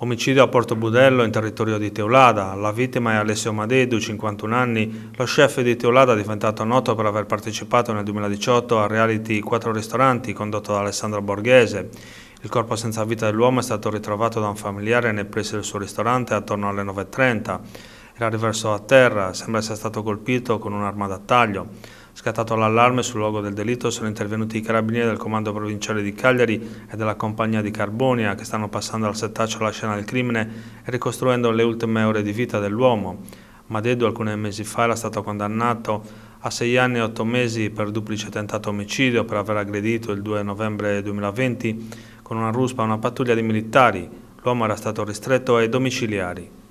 Omicidio a Portobudello in territorio di Teulada. La vittima è Alessio Madedu, 51 anni. Lo chef di Teulada, diventato noto per aver partecipato nel 2018 al reality 4 ristoranti condotto da Alessandro Borghese. Il corpo senza vita dell'uomo è stato ritrovato da un familiare nei pressi del suo ristorante attorno alle 9.30. Era riverso a terra, sembra sia stato colpito con un'arma da taglio. Scattato l'allarme sul luogo del delitto sono intervenuti i carabinieri del comando provinciale di Cagliari e della compagnia di Carbonia che stanno passando al settaccio la scena del crimine e ricostruendo le ultime ore di vita dell'uomo. Madeddu alcuni mesi fa era stato condannato a sei anni e otto mesi per duplice tentato omicidio per aver aggredito il 2 novembre 2020 con una ruspa una pattuglia di militari. L'uomo era stato ristretto ai domiciliari.